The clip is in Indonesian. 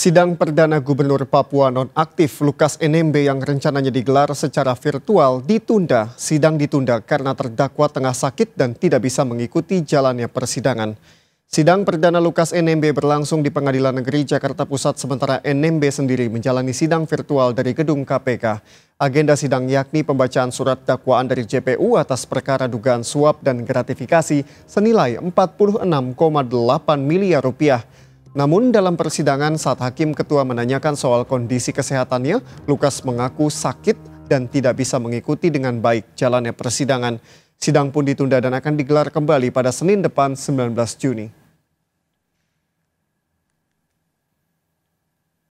Sidang perdana Gubernur Papua nonaktif Lukas NMB yang rencananya digelar secara virtual ditunda. Sidang ditunda karena terdakwa tengah sakit dan tidak bisa mengikuti jalannya persidangan. Sidang perdana Lukas NMB berlangsung di Pengadilan Negeri Jakarta Pusat sementara NMB sendiri menjalani sidang virtual dari gedung KPK. Agenda sidang yakni pembacaan surat dakwaan dari JPU atas perkara dugaan suap dan gratifikasi senilai 46,8 miliar rupiah. Namun dalam persidangan saat hakim ketua menanyakan soal kondisi kesehatannya, Lukas mengaku sakit dan tidak bisa mengikuti dengan baik jalannya persidangan. Sidang pun ditunda dan akan digelar kembali pada Senin depan 19 Juni.